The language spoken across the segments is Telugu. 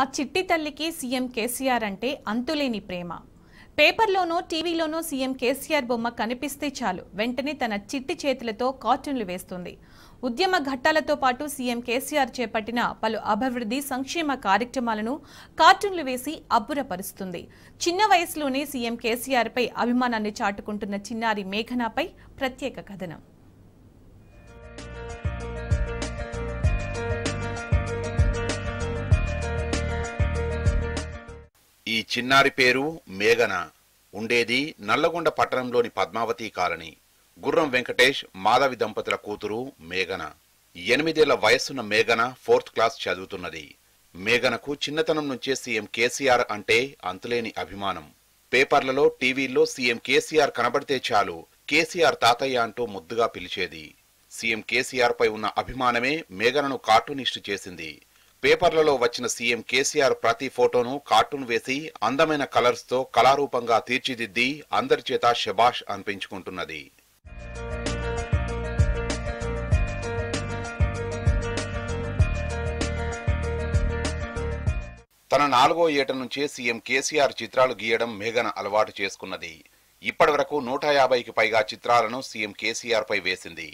ఆ చిట్టి తల్లికి సీఎం కేసీఆర్ అంటే అంతులేని ప్రేమ పేపర్లోనో టీవీలోనో సీఎం కేసీఆర్ బొమ్మ కనిపిస్తే చాలు వెంటనే తన చిట్టి చేతులతో కార్టూన్లు వేస్తుంది ఉద్యమ ఘట్టాలతో పాటు సీఎం కేసీఆర్ చేపట్టిన పలు అభివృద్ధి సంక్షేమ కార్యక్రమాలను కార్టూన్లు వేసి అబ్బురపరుస్తుంది చిన్న వయసులోనే సీఎం కేసీఆర్పై అభిమానాన్ని చాటుకుంటున్న చిన్నారి మేఘనాపై ప్రత్యేక కథనం ఈ చిన్నారి పేరు మేఘన ఉండేది నల్లగొండ పట్టణంలోని పద్మావతి కాలనీ గుర్రం వెంకటేష్ మాధవి దంపతుల కూతురు మేఘన ఎనిమిదేళ్ల వయస్సున్న మేఘన ఫోర్త్ క్లాస్ చదువుతున్నది మేఘనకు చిన్నతనం నుంచే సీఎం కేసీఆర్ అంటే అంతులేని అభిమానం పేపర్లలో టీవీల్లో సీఎం కేసీఆర్ కనబడితే చాలు కేసీఆర్ తాతయ్య అంటూ ముద్దుగా పిలిచేది సీఎం కేసీఆర్ పై ఉన్న అభిమానమే మేఘనను కార్టూనిస్టు చేసింది పేపర్లలో వచ్చిన సీఎం కేసీఆర్ ప్రతి ఫోటోను కార్టూన్ వేసి అందమైన కలర్స్తో కళారూపంగా తీర్చిదిద్ది అందరి చేత షబాష్ అనిపించుకుంటున్నది తన నాలుగో ఏట నుంచే సీఎం కేసీఆర్ చిత్రాలు గీయడం మేఘన అలవాటు చేసుకున్నది ఇప్పటి వరకు నూట యాభైకి పైగా చిత్రాలను సీఎం పై వేసింది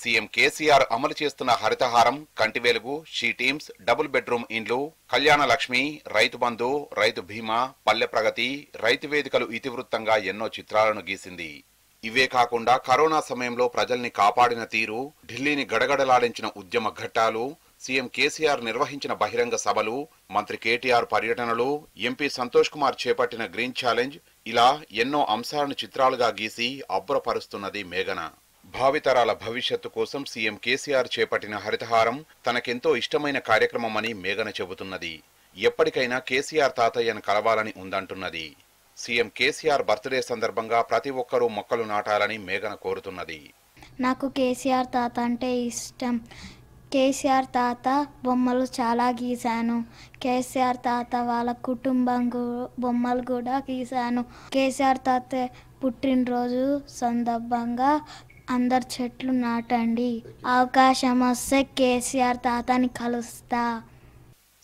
సీఎం కేసీఆర్ అమలు చేస్తున్న Harithaharam Kantivelugu she teams double bedroom ఇండ్లు కళ్యాణ లక్ష్మి రైతు బంధు రైతు బీమా పల్లె ప్రగతి రైతు వేదికలు ఇతివృత్తంగా ఎన్నో చిత్రాలను గీసింది ఇవే కాకుండా కరోనా సమయంలో ప్రజల్ని కాపాడిన తీరు ఢిల్లీని గడగడలాడించిన ఉద్యమ ఘట్టాలు సీఎం కేసీఆర్ నిర్వహించిన బహిరంగ సభలు మంత్రి కేటీఆర్ పర్యటనలు ఎంపీ సంతోష్ కుమార్ చేపట్టిన గ్రీన్ ఛాలెంజ్ ఇలా ఎన్నో అంశాలను చిత్రాలుగా గీసి అబ్బురపరుస్తున్నది మేఘన భావితరాల భవిష్యత్తు కోసం సీఎం కేసీఆర్ చేపట్టిన హరితహారం తనకెంతో ఇష్టమైన కార్యక్రమమని మేఘన చెబుతున్నది ఎప్పటికైనా కేసీఆర్ తాతయ్యను కలవాలని ఉందంటున్నది సీఎం కేసీఆర్ బర్త్డే సందర్భంగా ప్రతి ఒక్కరూ మొక్కలు నాటాలని మేఘన కోరుతున్నది నాకు కేసీఆర్ తాత అంటే ఇష్టం కేసీఆర్ తాత బొమ్మలు చాలా గీశాను కేసీఆర్ తాత వాళ్ళ కుటుంబం బొమ్మలు కూడా గీశాను కేసీఆర్ తాత పుట్టినరోజు సందర్భంగా అందరు చెట్లు నాటండి అవకాశం వస్తే కేసీఆర్ తాతని కలుస్తా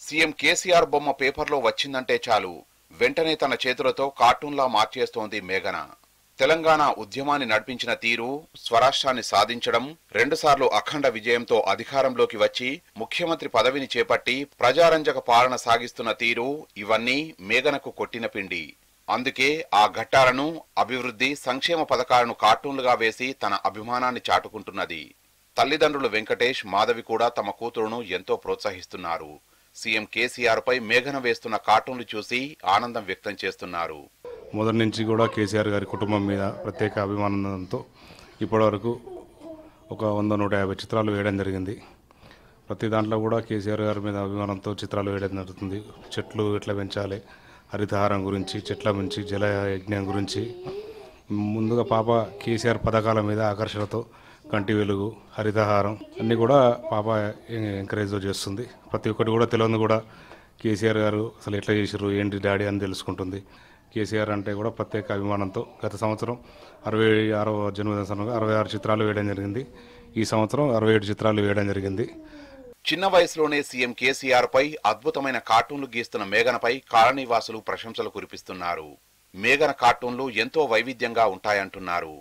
సీఎం కేసీఆర్ బొమ్మ పేపర్లో వచ్చిందంటే చాలు వెంటనే తన చేతులతో కార్టూన్లా మార్చేస్తోంది మేఘన తెలంగాణ ఉద్యమాన్ని నడిపించిన తీరు స్వరాష్ట్రాన్ని సాధించడం రెండుసార్లు అఖండ విజయంతో అధికారంలోకి వచ్చి ముఖ్యమంత్రి పదవిని చేపట్టి ప్రజారంజక పాలన సాగిస్తున్న తీరు ఇవన్నీ మేఘనకు కొట్టిన పిండి అందుకే ఆ ఘట్టాలను అభివృద్ధి సంక్షేమ పథకాలను కార్టూన్లుగా వేసి తన అభిమానాన్ని చాటుకుంటున్నది తల్లిదండ్రులు వెంకటేష్ మాధవి కూడా తమ కూతురును ఎంతో ప్రోత్సహిస్తున్నారు సీఎం కేసీఆర్పై మేఘన వేస్తున్న కార్టూన్లు చూసి ఆనందం వ్యక్తం చేస్తున్నారు మొదటి నుంచి కూడా కేసీఆర్ గారి కుటుంబం మీద ప్రత్యేక అభిమానంతో ఇప్పటివరకు ఒక వంద నూట యాభై చిత్రాలు వేయడం జరిగింది ప్రతి దాంట్లో కూడా కేసీఆర్ గారి మీద అభిమానంతో చిత్రాలు వేయడం జరుగుతుంది చెట్లు ఎట్లా పెంచాలి హరితహారం గురించి చెట్ల గురించి జల యజ్ఞం గురించి ముందుగా పాప కేసీఆర్ పథకాల మీద ఆకర్షణతో కంటి వెలుగు హరితహారం అన్నీ కూడా పాప ఎంకరేజ్ చేస్తుంది ప్రతి ఒక్కటి కూడా తెలియదు కూడా కేసీఆర్ గారు అసలు ఎట్లా చేశారు ఏంటి డాడీ అని తెలుసుకుంటుంది కేసీఆర్ అంటే కూడా ప్రత్యేక అభిమానంతో గత సంవత్సరం అరవై ఆరవ జన్మదిన సమయంలో అరవై ఆరు చిత్రాలు వేయడం జరిగింది ఈ సంవత్సరం అరవై ఏడు చిత్రాలు వేయడం జరిగింది చిన్న వయసులోనే సీఎం కేసీఆర్ పై అద్భుతమైన కార్టూన్లు గీస్తున్న మేఘనపై కాలనీవాసులు ప్రశంసలు కురిపిస్తున్నారు మేఘన కార్టూన్లు ఎంతో వైవిధ్యంగా ఉంటాయంటున్నారు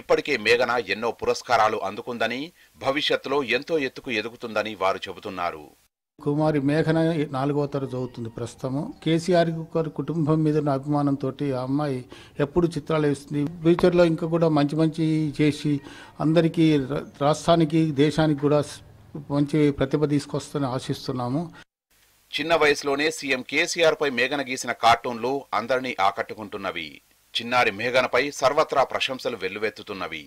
ఇప్పటికే మేఘన ఎన్నో పురస్కారాలు అందుకుందని భవిష్యత్తులో ఎంతో ఎత్తుకు ఎదుగుతుందని వారు చెబుతున్నారు కుమారి మేఘన నాలుగో తరగతి చదువుతుంది ప్రస్తుతము కేసీఆర్ కుటుంబం మీద ఉన్న అభిమానంతో ఆ అమ్మాయి ఎప్పుడు చిత్రాలు వేస్తుంది ఫ్యూచర్లో ఇంకా కూడా మంచి మంచి చేసి అందరికీ రాష్ట్రానికి దేశానికి కూడా మంచి ప్రతిభ తీసుకొస్తూనే ఆశిస్తున్నాము చిన్న వయసులోనే సీఎం కేసీఆర్ పై మేఘన గీసిన కార్టూన్లు అందరినీ ఆకట్టుకుంటున్నవి చిన్నారి మేఘనపై సర్వత్రా ప్రశంసలు వెల్లువెత్తుతున్నవి